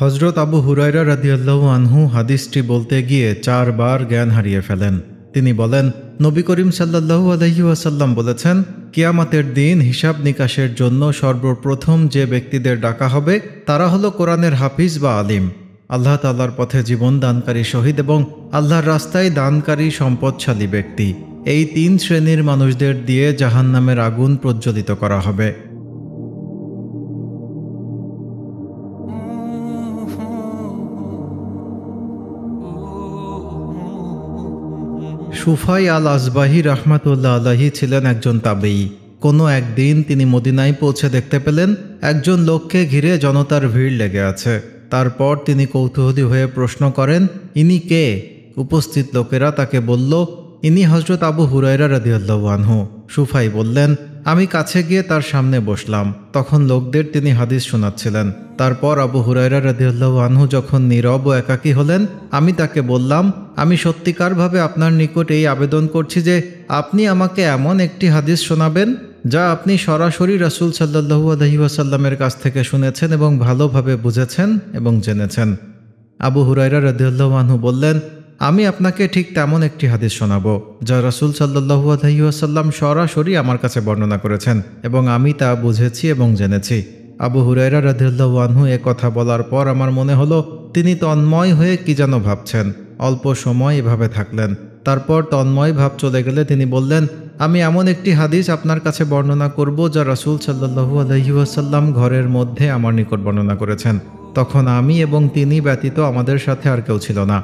হজরত আবু হুরাইরা রাদিয়াল্লাহ আনহু হাদিসটি বলতে গিয়ে চারবার জ্ঞান হারিয়ে ফেলেন তিনি বলেন নবী করিম সাল্লাহু আলহিউসাল্লাম বলেছেন কিয়ামাতের দিন হিসাব নিকাশের জন্য সর্বপ্রথম যে ব্যক্তিদের ডাকা হবে তারা হলো কোরআনের হাফিজ বা আলিম আল্লাহ তাল্লার পথে জীবন দানকারী শহীদ এবং আল্লাহর রাস্তায় দানকারী সম্পদশালী ব্যক্তি এই তিন শ্রেণীর মানুষদের দিয়ে জাহান্নামের আগুন প্রজ্বলিত করা হবে সুফাই আল আসবাহি রহমাতুল্লাহ আলাহি ছিলেন একজন তাবেই কোনো একদিন তিনি মদিনায় পৌঁছে দেখতে পেলেন একজন লোককে ঘিরে জনতার ভিড় লেগে আছে তারপর তিনি কৌতূহলী হয়ে প্রশ্ন করেন ইনি কে উপস্থিত লোকেরা তাকে বলল ইনি হজরত আবু হুরাইরা রাদিয়াল্লাহু আনহু সুফাই বললেন আমি কাছে গিয়ে তার সামনে বসলাম তখন লোকদের তিনি হাদিস শোনাচ্ছিলেন তারপর আবু হুরাইরা রাজিউল্লাহ আনহু যখন নীরব ও একাকী হলেন আমি তাকে বললাম আমি সত্যিকারভাবে আপনার নিকট এই আবেদন করছি যে আপনি আমাকে এমন একটি হাদিস শোনাবেন যা আপনি সরাসরি রাসুল সাল্লাহু আলহিহাসাল্লামের কাছ থেকে শুনেছেন এবং ভালোভাবে বুঝেছেন এবং জেনেছেন আবু হুরাইরা রাজিউল্লাহ আনহু বললেন আমি আপনাকে ঠিক তেমন একটি হাদিস শোনাব যা রাসুল সাল্লু আলহিউসাল্লাম সরাসরি আমার কাছে বর্ণনা করেছেন এবং আমি তা বুঝেছি এবং জেনেছি আবু হুরাইরা রাধিল্লাহ আনহু এ কথা বলার পর আমার মনে হলো তিনি তন্ময় হয়ে কি যেন ভাবছেন অল্প সময় এভাবে থাকলেন তারপর তন্ময় ভাব চলে গেলে তিনি বললেন আমি এমন একটি হাদিস আপনার কাছে বর্ণনা করব যা রাসুল সাল্লু আলহিউসাল্লাম ঘরের মধ্যে আমার নিকট বর্ণনা করেছেন তখন আমি এবং তিনি ব্যতীত আমাদের সাথে আর কেউ ছিল না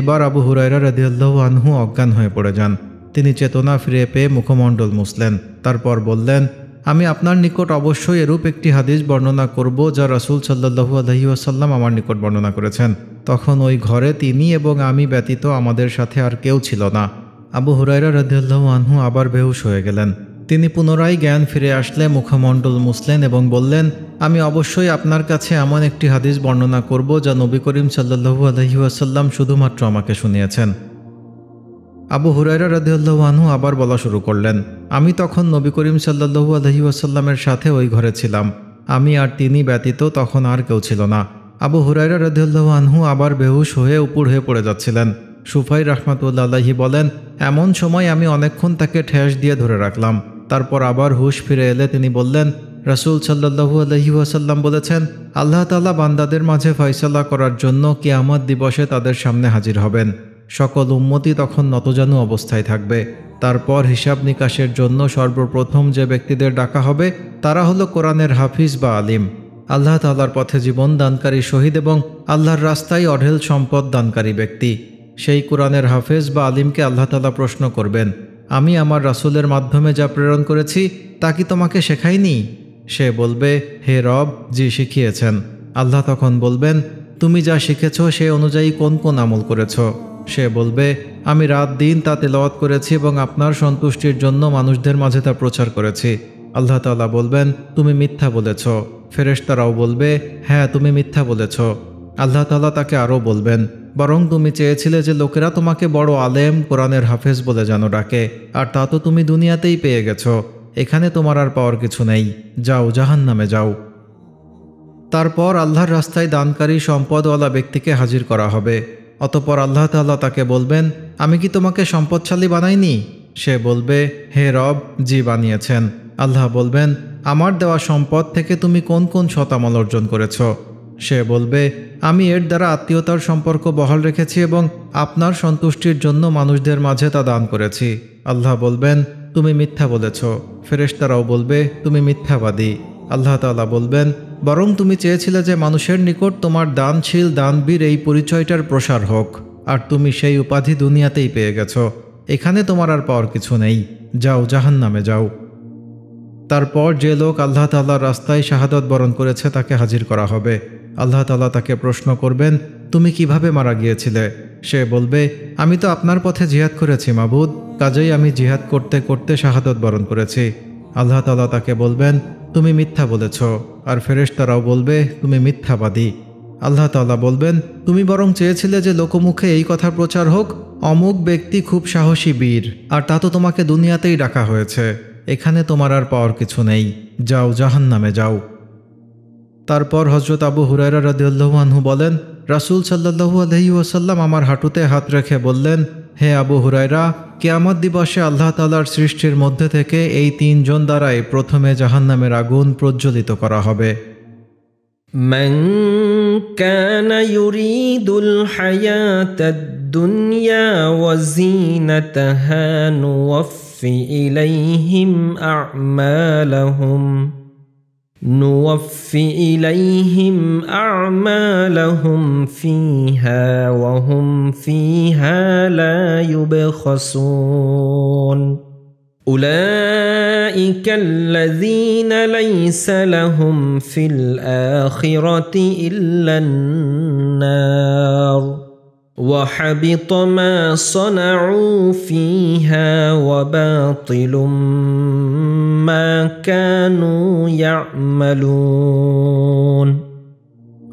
এবার আবু হুরাইরা রাজিউল্লাহ আনহু অজ্ঞান হয়ে পড়ে যান তিনি চেতনা ফিরে পেয়ে মুখমণ্ডল মুসলেন তারপর বললেন আমি আপনার নিকট অবশ্যই এরূপ একটি হাদিস বর্ণনা করব যা রাসুল সাল্লাহু আসাল্লাম আমার নিকট বর্ণনা করেছেন তখন ওই ঘরে তিনি এবং আমি ব্যতীত আমাদের সাথে আর কেউ ছিল না আবু হুরাইরা রাজিউল্লাহ আনহু আবার বেহুশ হয়ে গেলেন তিনি পুনরায় জ্ঞান ফিরে আসলে মুখমণ্ডল মুসলেন এবং বললেন আমি অবশ্যই আপনার কাছে এমন একটি হাদিস বর্ণনা করব যা নবী করিম সাল্লু আলহিউসাল্লাম শুধুমাত্র আমাকে শুনিয়েছেন আবু হুরাইরা রাদিউল্লাহ আবার বলা শুরু করলেন আমি তখন নবী করিম সাল্লাহু আলহিউসাল্লামের সাথে ওই ঘরে ছিলাম আমি আর তিনি ব্যতীত তখন আর কেউ ছিল না আবু হুরাইরা রাজিউল্লাহানহু আবার বেহুশ হয়ে উপুড় হয়ে পড়ে যাচ্ছিলেন সুফাই রহমাতুল্লা আলহি বলেন এমন সময় আমি অনেকক্ষণ তাকে ঠেস দিয়ে ধরে রাখলাম তারপর আবার হুশ ফিরে এলে তিনি বললেন রাসুল সাল্লাহু আলহি ওয়াসাল্লাম বলেছেন আল্লাহ তাল্লাহ বান্দাদের মাঝে ফয়সলা করার জন্য কিয়ামত দিবসে তাদের সামনে হাজির হবেন সকল উন্মতি তখন নতজানু অবস্থায় থাকবে তারপর হিসাব নিকাশের জন্য সর্বপ্রথম যে ব্যক্তিদের ডাকা হবে তারা হলো কোরআনের হাফিজ বা আলিম আল্লাহ তাল্লার পথে জীবন দানকারী শহীদ এবং আল্লাহর রাস্তায় অঢেল সম্পদ দানকারী ব্যক্তি সেই কোরআনের হাফেজ বা আলিমকে আল্লাহ তালা প্রশ্ন করবেন আমি আমার রাসুলের মাধ্যমে যা প্রেরণ করেছি তা কি তোমাকে শেখাইনি সে বলবে হে রব জি শিখিয়েছেন আল্লাহ তখন বলবেন তুমি যা শিখেছ সে অনুযায়ী কোন কোন আমল করেছ সে বলবে আমি রাত দিন তা তেলাওয়াত করেছি এবং আপনার সন্তুষ্টির জন্য মানুষদের মাঝে তা প্রচার করেছি আল্লাহ তাল্লাহ বলবেন তুমি মিথ্যা বলেছ ফেরেশতারাও বলবে হ্যাঁ তুমি মিথ্যা বলেছ আল্লাহ তাল্লাহ তাকে আরও বলবেন বরং তুমি চেয়েছিলে যে লোকেরা তোমাকে বড় আলেম কোরআনের হাফেজ বলে যেন ডাকে আর তা তো তুমি দুনিয়াতেই পেয়ে গেছো এখানে তোমার আর পাওয়ার কিছু নেই যাও জাহান নামে যাও তারপর আল্লাহর রাস্তায় দানকারী সম্পদওয়ালা ব্যক্তিকে হাজির করা হবে অতপর আল্লাহ তাল্লাহ তাকে বলবেন আমি কি তোমাকে সম্পদশালী বানাইনি সে বলবে হে রব জি বানিয়েছেন আল্লাহ বলবেন আমার দেওয়া সম্পদ থেকে তুমি কোন কোন শতামল অর্জন করেছো সে বলবে আমি এর দ্বারা আত্মীয়তার সম্পর্ক বহাল রেখেছি এবং আপনার সন্তুষ্টির জন্য মানুষদের মাঝে তা দান করেছি আল্লাহ বলবেন তুমি মিথ্যা বলেছ ফেরেশতারাও বলবে তুমি মিথ্যাবাদী আল্লাহ তালা বলবেন বরং তুমি চেয়েছিলে যে মানুষের নিকট তোমার দানশীল দানবীর এই পরিচয়টার প্রসার হোক আর তুমি সেই উপাধি দুনিয়াতেই পেয়ে গেছ এখানে তোমার আর পাওয়ার কিছু নেই যাও জাহান নামে যাও তারপর যে লোক আল্লাহ তাল্লাহর রাস্তায় শাহাদত বরণ করেছে তাকে হাজির করা হবে আল্লাহ তালা তাকে প্রশ্ন করবেন তুমি কিভাবে মারা গিয়েছিলে সে বলবে আমি তো আপনার পথে জিহাদ করেছি মাবুদ কাজেই আমি জিহাদ করতে করতে শাহাদত বরণ করেছি আল্লাহ তালা তাকে বলবেন তুমি মিথ্যা বলেছ আর ফেরেশতারাও বলবে তুমি মিথ্যাবাদী আল্লাহ তালা বলবেন তুমি বরং চেয়েছিলে যে লোকমুখে এই কথা প্রচার হোক অমুক ব্যক্তি খুব সাহসী বীর আর তা তো তোমাকে দুনিয়াতেই ডাকা হয়েছে এখানে তোমার আর পাওয়ার কিছু নেই যাও জাহান নামে যাও তারপর হজরত আবু হুরাইরা রদিউল্লাহানহু বলেন রাসুল সাল্লাহু আলহি ওয়াসাল্লাম আমার হাঁটুতে হাত রেখে বললেন হে আবু হুরাইরা কেয়ামত দিবসে আল্লাহ তালার সৃষ্টির মধ্যে থেকে এই তিনজন দ্বারাই প্রথমে জাহান্নামের আগুন প্রজ্বলিত করা হবে من كان يريد الحياة الدنيا وزينتها نوفي إليهم أعمالهم نوف إليهم أعمالهم فيها وهم فيها لا يبخسون أولئك الذين ليس لهم في الآخرة إلا النار وحبط ما صنعوا فيها وباطل ما كانوا يعملون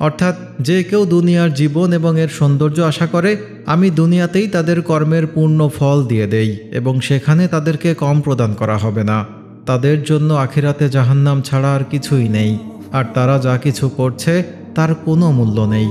অর্থাৎ যে কেউ দুনিয়ার জীবন এবং এর সৌন্দর্য আশা করে আমি দুনিয়াতেই তাদের কর্মের পূর্ণ ফল দিয়ে দেই এবং সেখানে তাদেরকে কম প্রদান করা হবে না তাদের জন্য আখিরাতে জাহান্নাম ছাড়া আর কিছুই নেই আর তারা যা কিছু করছে তার কোনো মূল্য নেই